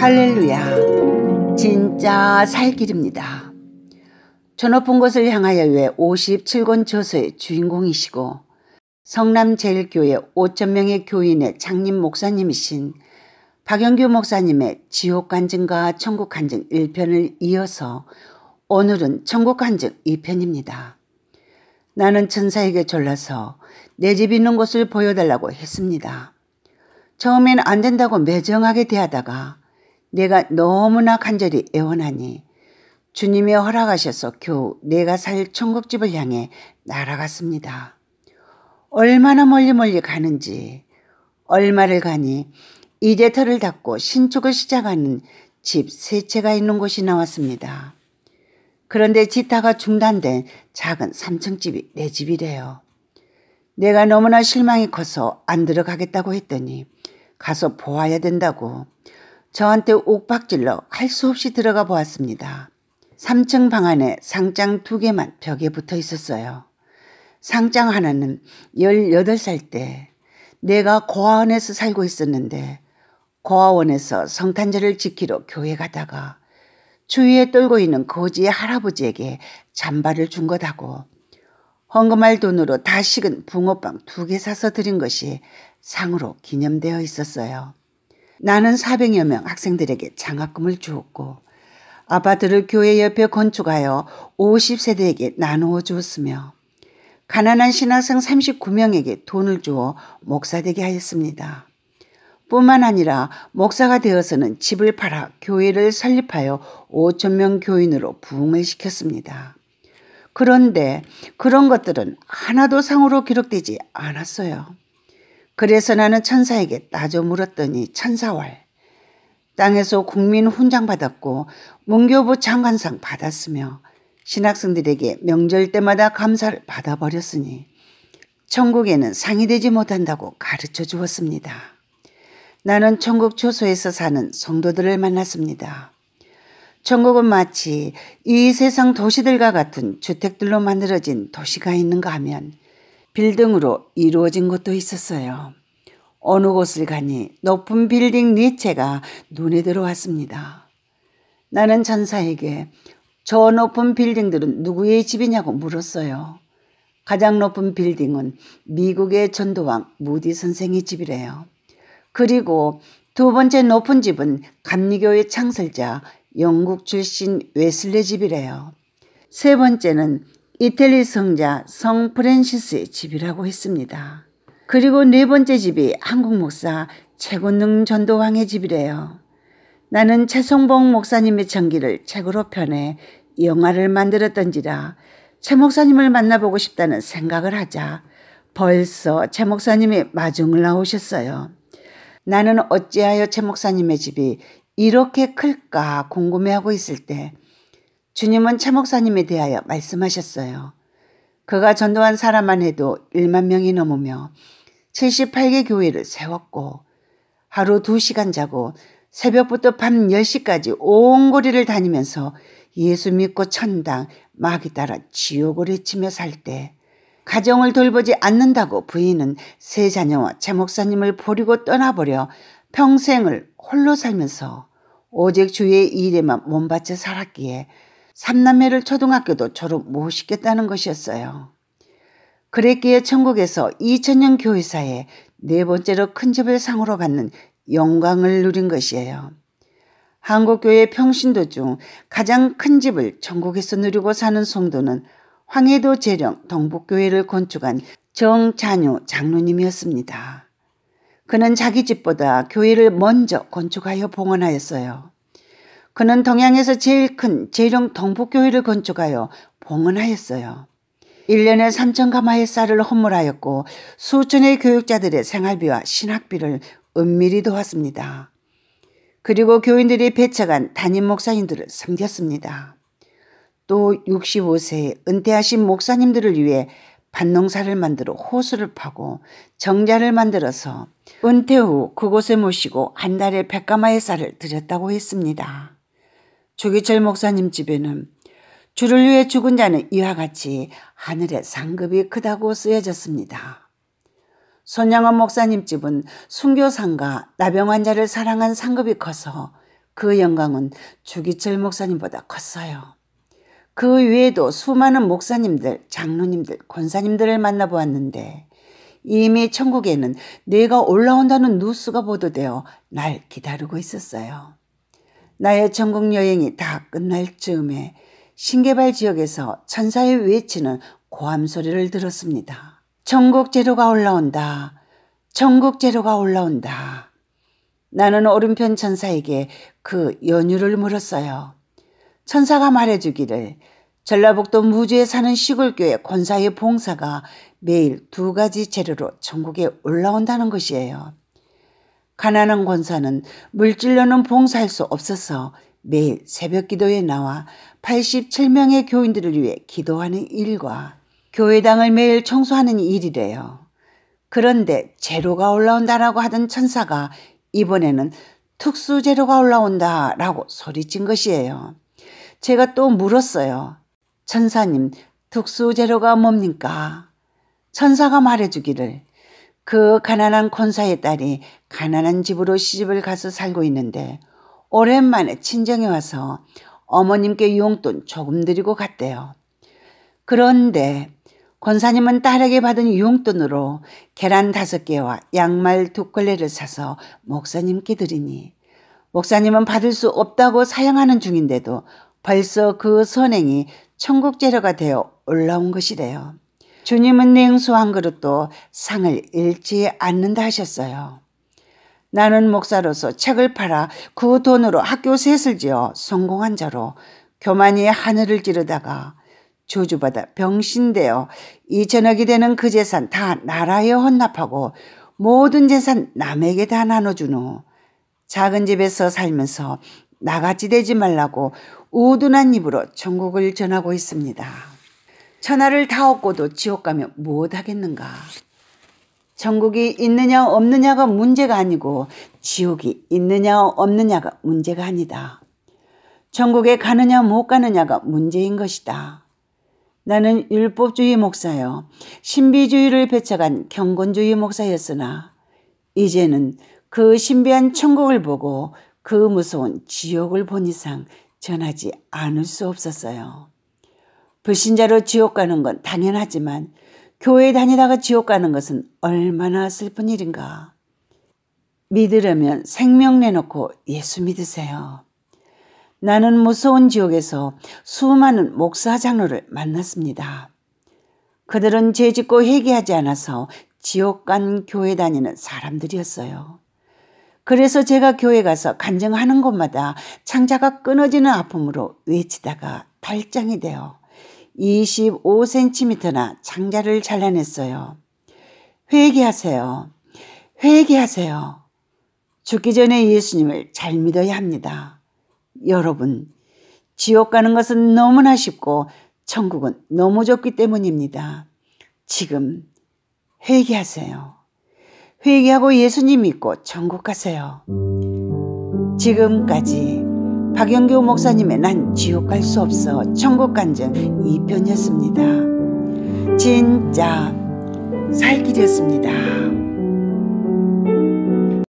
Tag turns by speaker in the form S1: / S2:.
S1: 할렐루야. 진짜 살 길입니다. 저 높은 곳을 향하여 왜 57권 저서의 주인공이시고 성남제일교회 5천명의 교인의 장님 목사님이신 박영규 목사님의 지옥 간증과 천국 간증 1편을 이어서 오늘은 천국 간증 2편입니다. 나는 천사에게 졸라서 내 집 있는 곳을 보여달라고 했습니다. 처음엔 안 된다고 매정하게 대하다가 내가 너무나 간절히 애원하니 주님이 허락하셔서 겨우 내가 살 천국집을 향해 날아갔습니다. 얼마나 멀리 멀리 가는지 얼마를 가니 이제 털을 닦고 신축을 시작하는 집 세 채가 있는 곳이 나왔습니다. 그런데 지타가 중단된 작은 3층 집이 내 집이래요. 내가 너무나 실망이 커서 안 들어가겠다고 했더니 가서 보아야 된다고 저한테 옥박질러 할 수 없이 들어가 보았습니다. 3층 방 안에 상장 두 개만 벽에 붙어 있었어요. 상장 하나는 18살 때 내가 고아원에서 살고 있었는데 고아원에서 성탄절을 지키러 교회 가다가 주위에 떨고 있는 거지 의 할아버지에게 잔바를준 거다고 헌금할 돈으로 다 식은 붕어빵 두 개 사서 드린 것이 상으로 기념되어 있었어요. 나는 400여 명 학생들에게 장학금을 주었고 아파트를 교회 옆에 건축하여 50세대에게 나누어 주었으며 가난한 신학생 39명에게 돈을 주어 목사 되게 하였습니다. 뿐만 아니라 목사가 되어서는 집을 팔아 교회를 설립하여 5천 명 교인으로 부흥을 시켰습니다. 그런데 그런 것들은 하나도 상으로 기록되지 않았어요. 그래서 나는 천사에게 따져 물었더니 천사왈 땅에서 국민 훈장 받았고 문교부 장관상 받았으며 신학생들에게 명절 때마다 감사를 받아버렸으니 천국에는 상이 되지 못한다고 가르쳐 주었습니다. 나는 천국 초소에서 사는 성도들을 만났습니다. 천국은 마치 이 세상 도시들과 같은 주택들로 만들어진 도시가 있는가 하면 빌딩으로 이루어진 것도 있었어요. 어느 곳을 가니 높은 빌딩 네 채가 눈에 들어왔습니다. 나는 전사에게 저 높은 빌딩들은 누구의 집이냐고 물었어요. 가장 높은 빌딩은 미국의 전도왕 무디 선생의 집이래요. 그리고 두 번째 높은 집은 감리교의 창설자 영국 출신 웨슬레 집이래요. 세 번째는 이태리 성자 성 프랜시스의 집이라고 했습니다. 그리고 네 번째 집이 한국 목사 최곤능 전도왕의 집이래요. 나는 최성봉 목사님의 전기를 책으로 편해 영화를 만들었던지라 최 목사님을 만나보고 싶다는 생각을 하자 벌써 최 목사님이 마중을 나오셨어요. 나는 어찌하여 최 목사님의 집이 이렇게 클까 궁금해하고 있을 때 주님은 최 목사님에 대하여 말씀하셨어요. 그가 전도한 사람만 해도 1만 명이 넘으며 78개 교회를 세웠고 하루 2시간 자고 새벽부터 밤 10시까지 온 거리를 다니면서 예수 믿고 천당 마귀 따라 지옥을 헤치며 살 때 가정을 돌보지 않는다고 부인은 세 자녀와 제 목사님을 버리고 떠나버려 평생을 홀로 살면서 오직 주의 일에만 몸바쳐 살았기에 삼남매를 초등학교도 졸업 못 시켰다는 것이었어요. 그랬기에 천국에서 2000년 교회사에 네 번째로 큰 집을 상으로 받는 영광을 누린 것이에요. 한국교회 평신도 중 가장 큰 집을 천국에서 누리고 사는 성도는 황해도 재령 동북교회를 건축한 정잔유 장로님이었습니다. 그는 자기 집보다 교회를 먼저 건축하여 봉헌하였어요. 그는 동양에서 제일 큰 재령 동북교회를 건축하여 봉헌하였어요. 1년에 3천 가마의 쌀을 허물하였고 수천의 교육자들의 생활비와 신학비를 은밀히 도왔습니다. 그리고 교인들이 배척한 담임 목사님들을 섬겼습니다. 또 65세에 은퇴하신 목사님들을 위해 밭농사를 만들어 호수를 파고 정자를 만들어서 은퇴 후 그곳에 모시고 한 달에 백가마의 쌀을 드렸다고 했습니다. 조기철 목사님 집에는 주를 위해 죽은 자는 이와 같이 하늘의 상급이 크다고 쓰여졌습니다. 손양원 목사님 집은 순교상과 나병 환자를 사랑한 상급이 커서 그 영광은 주기철 목사님보다 컸어요. 그 외에도 수많은 목사님들, 장로님들, 권사님들을 만나보았는데 이미 천국에는 내가 올라온다는 뉴스가 보도되어 날 기다리고 있었어요. 나의 천국 여행이 다 끝날 즈음에 신개발 지역에서 천사의 외치는 고함 소리를 들었습니다. 천국 재료가 올라온다. 천국 재료가 올라온다. 나는 오른편 천사에게 그 연유를 물었어요. 천사가 말해주기를 전라북도 무주에 사는 시골교회 권사의 봉사가 매일 두 가지 재료로 천국에 올라온다는 것이에요. 가난한 권사는 물질로는 봉사할 수 없어서 매일 새벽 기도에 나와 87명의 교인들을 위해 기도하는 일과 교회당을 매일 청소하는 일이래요. 그런데 제로가 올라온다라고 하던 천사가 이번에는 특수 재료가 올라온다라고 소리친 것이에요. 제가 또 물었어요. 천사님, 특수 재료가 뭡니까? 천사가 말해주기를 그 가난한 권사의 딸이 가난한 집으로 시집을 가서 살고 있는데 오랜만에 친정에 와서 어머님께 용돈 조금 드리고 갔대요. 그런데 권사님은 딸에게 받은 용돈으로 계란 다섯 개와 양말 두걸레를 사서 목사님께 드리니 목사님은 받을 수 없다고 사양하는 중인데도 벌써 그 선행이 천국 재료가 되어 올라온 것이래요. 주님은 냉수 한 그릇도 상을 잃지 않는다 하셨어요. 나는 목사로서 책을 팔아 그 돈으로 학교 셋을 지어 성공한 자로 교만이 하늘을 찌르다가 저주받아 병신되어 이 저녁이 되는 그 재산 다 나라에 헌납하고 모든 재산 남에게 다 나눠준 후 작은 집에서 살면서 나같이 되지 말라고 우둔한 입으로 천국을 전하고 있습니다. 천하를 다 얻고도 지옥 가면 무엇하겠는가? 천국이 있느냐 없느냐가 문제가 아니고 지옥이 있느냐 없느냐가 문제가 아니다. 천국에 가느냐 못 가느냐가 문제인 것이다. 나는 율법주의 목사여 신비주의를 배척한 경건주의 목사였으나 이제는 그 신비한 천국을 보고 그 무서운 지옥을 본 이상 전하지 않을 수 없었어요. 불신자로 지옥 가는 건 당연하지만 교회 다니다가 지옥 가는 것은 얼마나 슬픈 일인가. 믿으려면 생명 내놓고 예수 믿으세요. 나는 무서운 지옥에서 수많은 목사 장로를 만났습니다. 그들은 죄 짓고 회개하지 않아서 지옥 간 교회 다니는 사람들이었어요. 그래서 제가 교회 가서 간증하는 곳마다 창자가 끊어지는 아픔으로 외치다가 달장이 되어 25cm나 장자를 잘라냈어요. 회개하세요. 회개하세요. 죽기 전에 예수님을 잘 믿어야 합니다. 여러분, 지옥 가는 것은 너무나 쉽고 천국은 너무 좋기 때문입니다. 지금 회개하세요. 회개하고 예수님 믿고 천국 가세요. 지금까지 박영규 목사님의 난 지옥 갈 수 없어 천국 간증 2편이었습니다. 진짜 살길이었습니다.